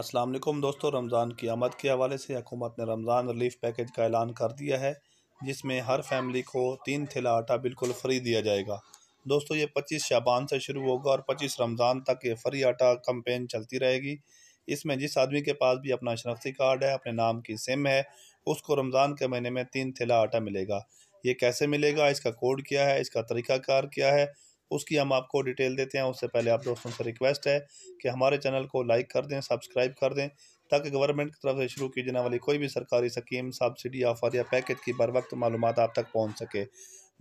अस्सलाम वालेकुम दोस्तों रमज़ान की आमद के हवाले से हुकूमत ने रमज़ान रिलीफ पैकेज का ऐलान कर दिया है जिसमें हर फैमिली को तीन थैला आटा बिल्कुल फ्री दिया जाएगा दोस्तों ये पच्चीस शाबान से शुरू होगा और पच्चीस रमज़ान तक ये फ्री आटा कम्पेन चलती रहेगी इसमें जिस आदमी के पास भी अपना शनाख्ती कार्ड है अपने नाम की सिम है उसको रमज़ान के महीने में तीन थैला आटा मिलेगा ये कैसे मिलेगा इसका कोड क्या है इसका तरीक़ाकार क्या है उसकी हम आपको डिटेल देते हैं उससे पहले आप दोस्तों से रिक्वेस्ट है कि हमारे चैनल को लाइक कर दें सब्सक्राइब कर दें ताकि गवर्नमेंट की तरफ से शुरू की जाने वाली कोई भी सरकारी स्कीम सब्सिडी ऑफर या पैकेज की बर वक्त मालूम आप तक पहुँच सके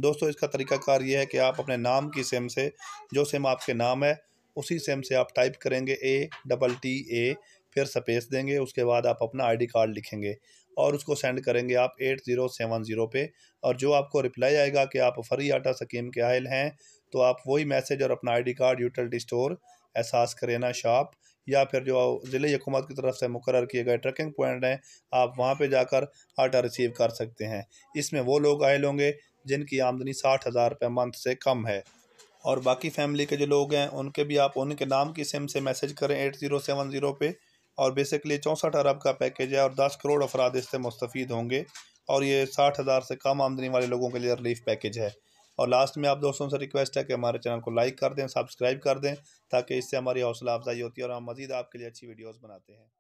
दोस्तों इसका तरीकाकार ये है कि आप अपने नाम की सिम से जो सिम आपके नाम है उसी सिम से आप टाइप करेंगे ए डबल टी ए फिर स्पेस देंगे उसके बाद आप अपना आईडी कार्ड लिखेंगे और उसको सेंड करेंगे आप एट ज़ीरो सेवन ज़ीरो पे और जो आपको रिप्लाई आएगा कि आप फ्री आटा स्कीम के आयल हैं तो आप वही मैसेज और अपना आईडी कार्ड यूटिलिटी स्टोर एहसास करेना शॉप या फिर जो ज़िले हुकूमत की तरफ से मुकर किए गए ट्रैकिंग पॉइंट हैं आप वहाँ पर जाकर आटा रिसीव कर सकते हैं इसमें वो लोग आयल होंगे जिनकी आमदनी साठ हज़ार रुपये मंथ से कम है और बाकी फैमिली के जो लोग हैं उनके भी आप उनके नाम की सिम से मैसेज करें एट ज़ीरो सेवन ज़ीरो पे और बेसिकली चौंसठ अरब का पैकेज है और दस करोड़ अफराद इससे मुस्तफ़ होंगे और ये साठ हज़ार से कम आमदनी वाले लोगों के लिए रिलीफ पैकेज है और लास्ट में आप दोस्तों से रिक्वेस्ट है कि हमारे चैनल को लाइक कर दें सब्सक्राइब कर दें ताकि इससे हमारी हौसला अफजाई होती है और हम मज़ीद आपके लिए अच्छी वीडियोज़ बनाते हैं